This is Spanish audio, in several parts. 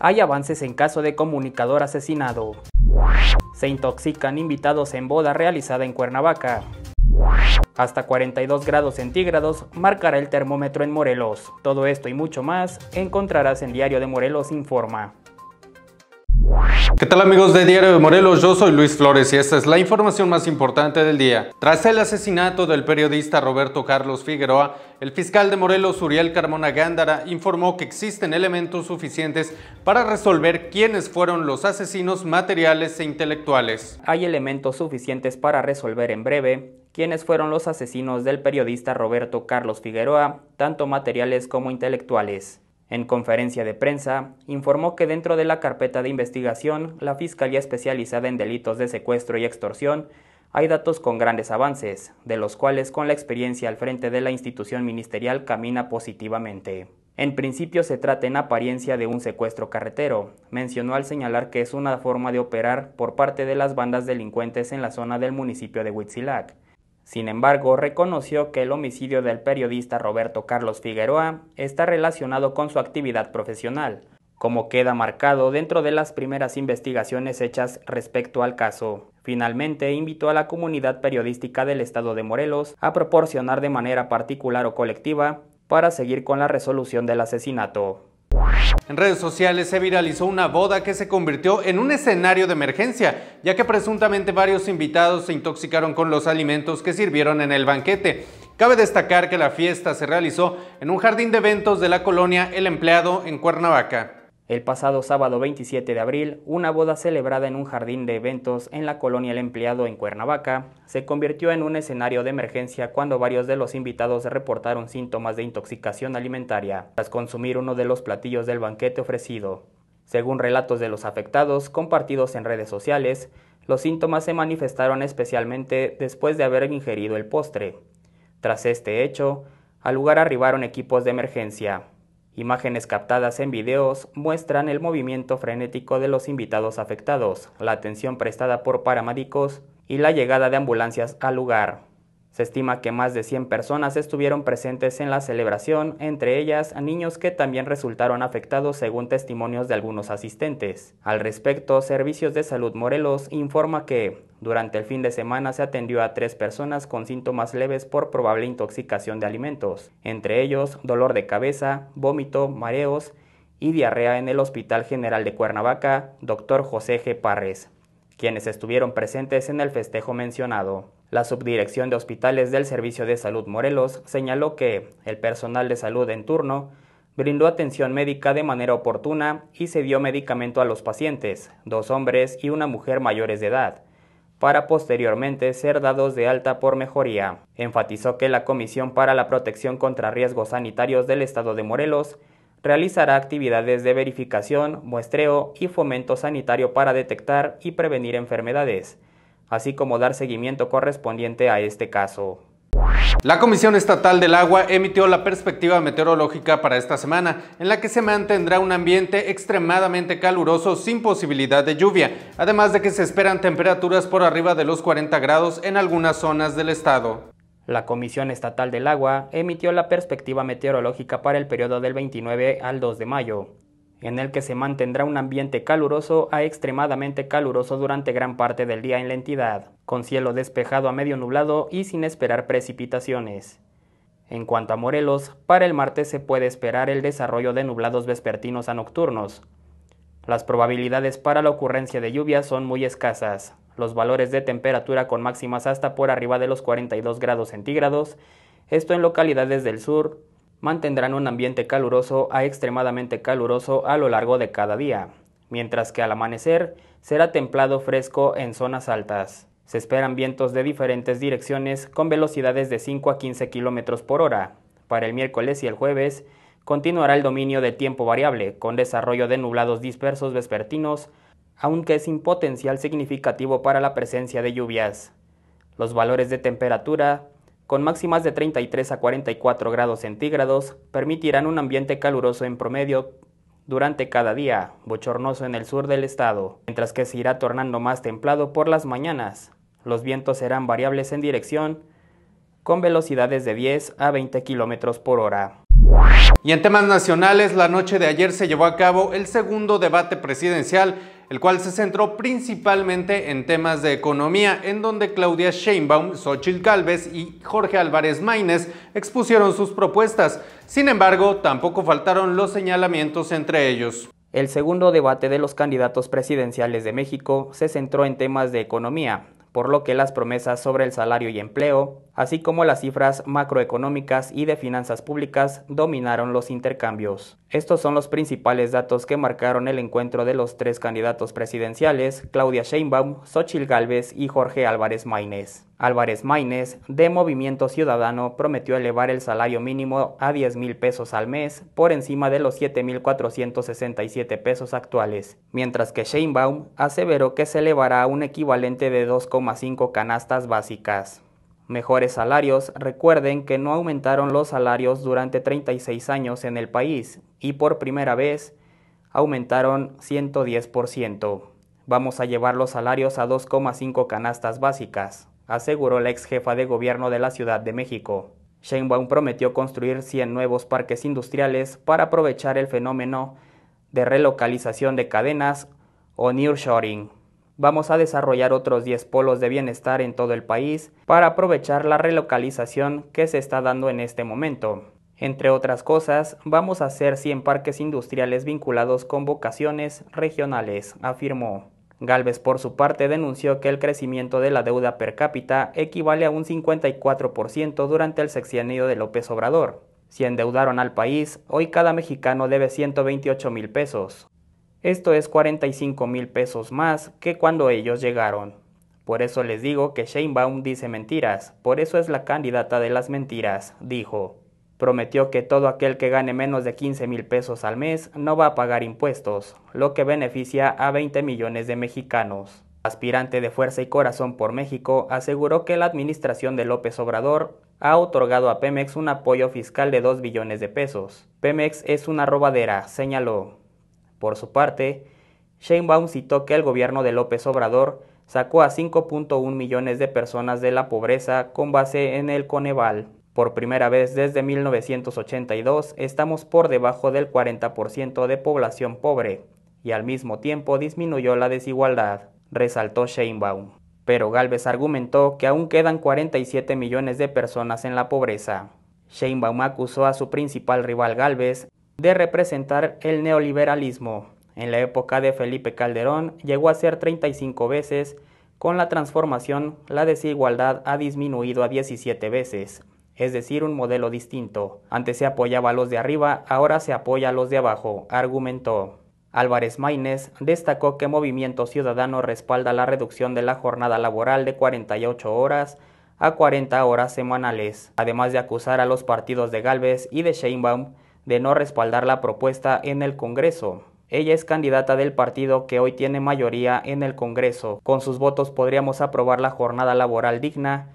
Hay avances en caso de comunicador asesinado. Se intoxican invitados en boda realizada en Cuernavaca. Hasta 42 grados centígrados marcará el termómetro en Morelos. Todo esto y mucho más encontrarás en Diario de Morelos Informa. ¿Qué tal amigos de Diario de Morelos? Yo soy Luis Flores y esta es la información más importante del día. Tras el asesinato del periodista Roberto Carlos Figueroa, el fiscal de Morelos Uriel Carmona Gándara informó que existen elementos suficientes para resolver quiénes fueron los asesinos materiales e intelectuales. Hay elementos suficientes para resolver en breve quiénes fueron los asesinos del periodista Roberto Carlos Figueroa, tanto materiales como intelectuales. En conferencia de prensa, informó que dentro de la carpeta de investigación, la Fiscalía especializada en delitos de secuestro y extorsión, hay datos con grandes avances, de los cuales con la experiencia al frente de la institución ministerial camina positivamente. En principio se trata en apariencia de un secuestro carretero, mencionó al señalar que es una forma de operar por parte de las bandas delincuentes en la zona del municipio de Huitzilac sin embargo, reconoció que el homicidio del periodista Roberto Carlos Figueroa está relacionado con su actividad profesional, como queda marcado dentro de las primeras investigaciones hechas respecto al caso. Finalmente, invitó a la comunidad periodística del Estado de Morelos a proporcionar de manera particular o colectiva para seguir con la resolución del asesinato. En redes sociales se viralizó una boda que se convirtió en un escenario de emergencia, ya que presuntamente varios invitados se intoxicaron con los alimentos que sirvieron en el banquete. Cabe destacar que la fiesta se realizó en un jardín de eventos de la colonia El Empleado en Cuernavaca. El pasado sábado 27 de abril, una boda celebrada en un jardín de eventos en la colonia El Empleado en Cuernavaca se convirtió en un escenario de emergencia cuando varios de los invitados reportaron síntomas de intoxicación alimentaria tras consumir uno de los platillos del banquete ofrecido. Según relatos de los afectados compartidos en redes sociales, los síntomas se manifestaron especialmente después de haber ingerido el postre. Tras este hecho, al lugar arribaron equipos de emergencia, Imágenes captadas en videos muestran el movimiento frenético de los invitados afectados, la atención prestada por paramédicos y la llegada de ambulancias al lugar. Se estima que más de 100 personas estuvieron presentes en la celebración, entre ellas niños que también resultaron afectados según testimonios de algunos asistentes. Al respecto, Servicios de Salud Morelos informa que durante el fin de semana se atendió a tres personas con síntomas leves por probable intoxicación de alimentos, entre ellos dolor de cabeza, vómito, mareos y diarrea en el Hospital General de Cuernavaca, Dr. José G. Parres, quienes estuvieron presentes en el festejo mencionado. La Subdirección de Hospitales del Servicio de Salud Morelos señaló que el personal de salud en turno brindó atención médica de manera oportuna y se dio medicamento a los pacientes, dos hombres y una mujer mayores de edad, para posteriormente ser dados de alta por mejoría. Enfatizó que la Comisión para la Protección contra Riesgos Sanitarios del Estado de Morelos realizará actividades de verificación, muestreo y fomento sanitario para detectar y prevenir enfermedades así como dar seguimiento correspondiente a este caso. La Comisión Estatal del Agua emitió la perspectiva meteorológica para esta semana, en la que se mantendrá un ambiente extremadamente caluroso sin posibilidad de lluvia, además de que se esperan temperaturas por arriba de los 40 grados en algunas zonas del estado. La Comisión Estatal del Agua emitió la perspectiva meteorológica para el periodo del 29 al 2 de mayo, en el que se mantendrá un ambiente caluroso a extremadamente caluroso durante gran parte del día en la entidad, con cielo despejado a medio nublado y sin esperar precipitaciones. En cuanto a Morelos, para el martes se puede esperar el desarrollo de nublados vespertinos a nocturnos. Las probabilidades para la ocurrencia de lluvias son muy escasas. Los valores de temperatura con máximas hasta por arriba de los 42 grados centígrados, esto en localidades del sur, mantendrán un ambiente caluroso a extremadamente caluroso a lo largo de cada día, mientras que al amanecer será templado fresco en zonas altas. Se esperan vientos de diferentes direcciones con velocidades de 5 a 15 km por hora. Para el miércoles y el jueves continuará el dominio de tiempo variable, con desarrollo de nublados dispersos vespertinos, aunque sin potencial significativo para la presencia de lluvias. Los valores de temperatura con máximas de 33 a 44 grados centígrados, permitirán un ambiente caluroso en promedio durante cada día, bochornoso en el sur del estado, mientras que se irá tornando más templado por las mañanas. Los vientos serán variables en dirección, con velocidades de 10 a 20 kilómetros por hora. Y en temas nacionales, la noche de ayer se llevó a cabo el segundo debate presidencial el cual se centró principalmente en temas de economía, en donde Claudia Sheinbaum, Xochitl Calves y Jorge Álvarez Maínez expusieron sus propuestas. Sin embargo, tampoco faltaron los señalamientos entre ellos. El segundo debate de los candidatos presidenciales de México se centró en temas de economía, por lo que las promesas sobre el salario y empleo, así como las cifras macroeconómicas y de finanzas públicas dominaron los intercambios. Estos son los principales datos que marcaron el encuentro de los tres candidatos presidenciales, Claudia Sheinbaum, Xochil Gálvez y Jorge Álvarez Maínez. Álvarez Maínez, de Movimiento Ciudadano, prometió elevar el salario mínimo a 10 mil pesos al mes, por encima de los 7,467 pesos actuales, mientras que Sheinbaum aseveró que se elevará a un equivalente de 2,5 canastas básicas. Mejores salarios. Recuerden que no aumentaron los salarios durante 36 años en el país y por primera vez aumentaron 110%. Vamos a llevar los salarios a 2,5 canastas básicas, aseguró la ex jefa de gobierno de la Ciudad de México. Sheinbaum prometió construir 100 nuevos parques industriales para aprovechar el fenómeno de relocalización de cadenas o nearshoring vamos a desarrollar otros 10 polos de bienestar en todo el país para aprovechar la relocalización que se está dando en este momento. Entre otras cosas, vamos a hacer 100 parques industriales vinculados con vocaciones regionales, afirmó. Galvez por su parte denunció que el crecimiento de la deuda per cápita equivale a un 54% durante el sexenio de López Obrador. Si endeudaron al país, hoy cada mexicano debe 128 mil pesos. Esto es 45 mil pesos más que cuando ellos llegaron. Por eso les digo que Sheinbaum dice mentiras, por eso es la candidata de las mentiras, dijo. Prometió que todo aquel que gane menos de 15 mil pesos al mes no va a pagar impuestos, lo que beneficia a 20 millones de mexicanos. Aspirante de Fuerza y Corazón por México aseguró que la administración de López Obrador ha otorgado a Pemex un apoyo fiscal de 2 billones de pesos. Pemex es una robadera, señaló. Por su parte, Sheinbaum citó que el gobierno de López Obrador sacó a 5.1 millones de personas de la pobreza con base en el Coneval. Por primera vez desde 1982 estamos por debajo del 40% de población pobre y al mismo tiempo disminuyó la desigualdad, resaltó Sheinbaum. Pero Galvez argumentó que aún quedan 47 millones de personas en la pobreza. Sheinbaum acusó a su principal rival Galvez de representar el neoliberalismo. En la época de Felipe Calderón llegó a ser 35 veces, con la transformación la desigualdad ha disminuido a 17 veces, es decir, un modelo distinto. Antes se apoyaba a los de arriba, ahora se apoya a los de abajo, argumentó. Álvarez Maínez destacó que Movimiento Ciudadano respalda la reducción de la jornada laboral de 48 horas a 40 horas semanales, además de acusar a los partidos de Galvez y de Sheinbaum de no respaldar la propuesta en el Congreso. Ella es candidata del partido que hoy tiene mayoría en el Congreso. Con sus votos podríamos aprobar la jornada laboral digna,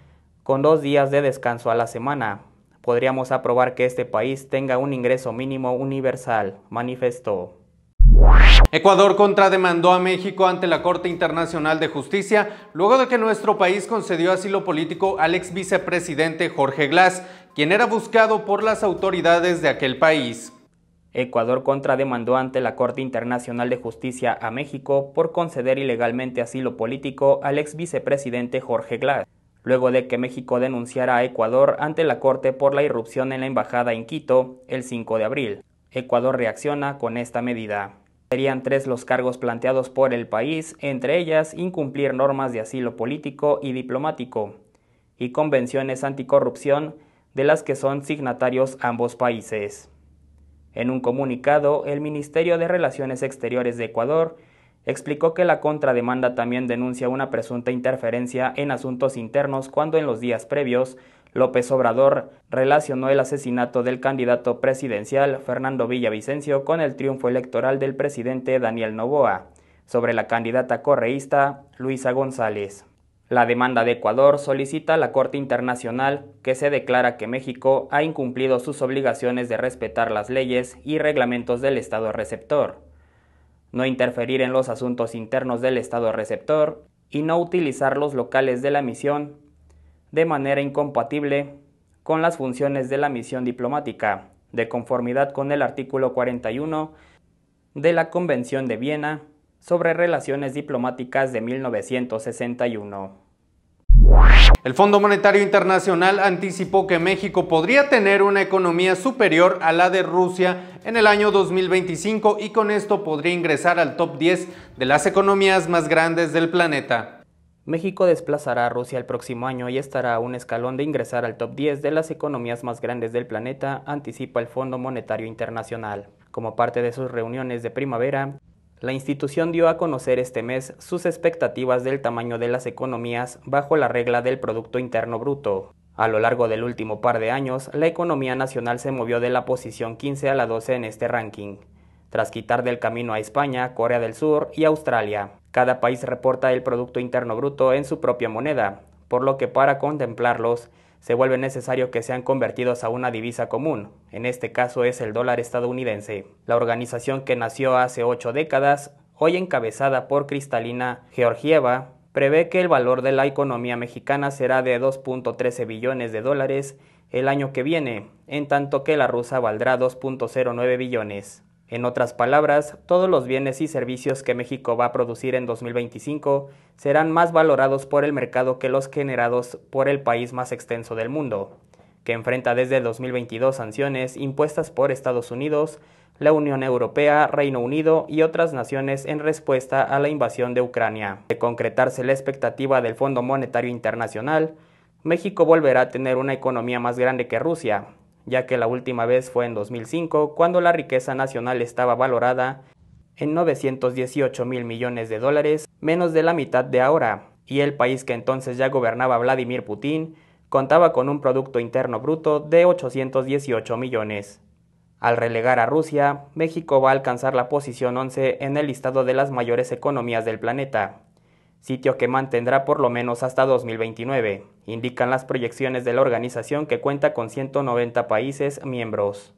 con dos días de descanso a la semana. Podríamos aprobar que este país tenga un ingreso mínimo universal, manifestó. Ecuador contrademandó a México ante la Corte Internacional de Justicia luego de que nuestro país concedió asilo político al ex vicepresidente Jorge Glass quien era buscado por las autoridades de aquel país. Ecuador contrademandó ante la Corte Internacional de Justicia a México por conceder ilegalmente asilo político al ex vicepresidente Jorge Glass, luego de que México denunciara a Ecuador ante la Corte por la irrupción en la embajada en Quito el 5 de abril. Ecuador reacciona con esta medida. Serían tres los cargos planteados por el país, entre ellas incumplir normas de asilo político y diplomático y convenciones anticorrupción de las que son signatarios ambos países. En un comunicado, el Ministerio de Relaciones Exteriores de Ecuador explicó que la contrademanda también denuncia una presunta interferencia en asuntos internos cuando en los días previos López Obrador relacionó el asesinato del candidato presidencial Fernando Villavicencio con el triunfo electoral del presidente Daniel Novoa sobre la candidata correísta Luisa González. La demanda de Ecuador solicita a la Corte Internacional que se declara que México ha incumplido sus obligaciones de respetar las leyes y reglamentos del Estado receptor, no interferir en los asuntos internos del Estado receptor y no utilizar los locales de la misión de manera incompatible con las funciones de la misión diplomática, de conformidad con el artículo 41 de la Convención de Viena sobre Relaciones Diplomáticas de 1961. El Fondo Monetario Internacional anticipó que México podría tener una economía superior a la de Rusia en el año 2025 y con esto podría ingresar al top 10 de las economías más grandes del planeta. México desplazará a Rusia el próximo año y estará a un escalón de ingresar al top 10 de las economías más grandes del planeta, anticipa el Fondo Monetario Internacional. Como parte de sus reuniones de primavera, la institución dio a conocer este mes sus expectativas del tamaño de las economías bajo la regla del Producto Interno Bruto. A lo largo del último par de años, la economía nacional se movió de la posición 15 a la 12 en este ranking, tras quitar del camino a España, Corea del Sur y Australia. Cada país reporta el Producto Interno Bruto en su propia moneda, por lo que para contemplarlos se vuelve necesario que sean convertidos a una divisa común, en este caso es el dólar estadounidense. La organización que nació hace ocho décadas, hoy encabezada por Cristalina Georgieva, prevé que el valor de la economía mexicana será de 2.13 billones de dólares el año que viene, en tanto que la rusa valdrá 2.09 billones. En otras palabras, todos los bienes y servicios que México va a producir en 2025 serán más valorados por el mercado que los generados por el país más extenso del mundo, que enfrenta desde 2022 sanciones impuestas por Estados Unidos, la Unión Europea, Reino Unido y otras naciones en respuesta a la invasión de Ucrania. De concretarse la expectativa del Fondo Monetario Internacional, México volverá a tener una economía más grande que Rusia, ya que la última vez fue en 2005, cuando la riqueza nacional estaba valorada en 918 mil millones de dólares, menos de la mitad de ahora, y el país que entonces ya gobernaba Vladimir Putin contaba con un Producto Interno Bruto de 818 millones. Al relegar a Rusia, México va a alcanzar la posición 11 en el listado de las mayores economías del planeta sitio que mantendrá por lo menos hasta 2029, indican las proyecciones de la organización que cuenta con 190 países miembros.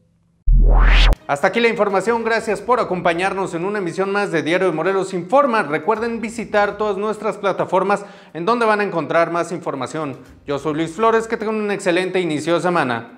Hasta aquí la información, gracias por acompañarnos en una emisión más de Diario de Morelos Informa. Recuerden visitar todas nuestras plataformas en donde van a encontrar más información. Yo soy Luis Flores, que tengan un excelente inicio de semana.